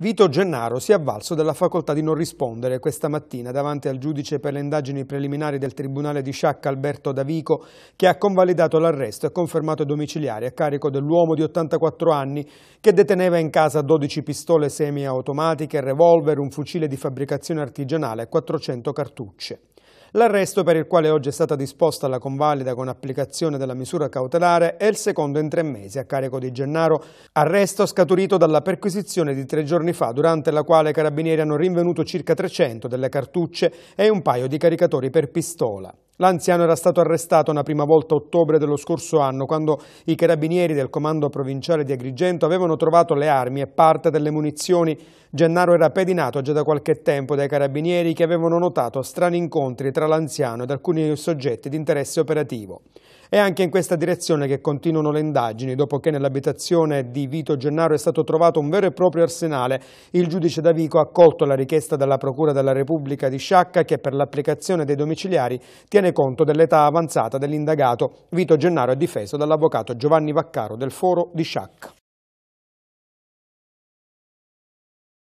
Vito Gennaro si è avvalso della facoltà di non rispondere questa mattina davanti al giudice per le indagini preliminari del Tribunale di Sciacca Alberto Davico che ha convalidato l'arresto e confermato domiciliari a carico dell'uomo di 84 anni che deteneva in casa 12 pistole semiautomatiche, revolver, un fucile di fabbricazione artigianale e 400 cartucce. L'arresto per il quale oggi è stata disposta la convalida con applicazione della misura cautelare è il secondo in tre mesi a carico di Gennaro, arresto scaturito dalla perquisizione di tre giorni fa durante la quale i carabinieri hanno rinvenuto circa 300 delle cartucce e un paio di caricatori per pistola. L'anziano era stato arrestato una prima volta a ottobre dello scorso anno, quando i carabinieri del comando provinciale di Agrigento avevano trovato le armi e parte delle munizioni. Gennaro era pedinato già da qualche tempo dai carabinieri che avevano notato strani incontri tra l'anziano ed alcuni soggetti di interesse operativo. È anche in questa direzione che continuano le indagini, dopo che nell'abitazione di Vito Gennaro è stato trovato un vero e proprio arsenale. Il giudice Davico ha accolto la richiesta della Procura della Repubblica di Sciacca che per l'applicazione dei domiciliari tiene conto dell'età avanzata dell'indagato. Vito Gennaro è difeso dall'avvocato Giovanni Vaccaro del Foro di Sciacca.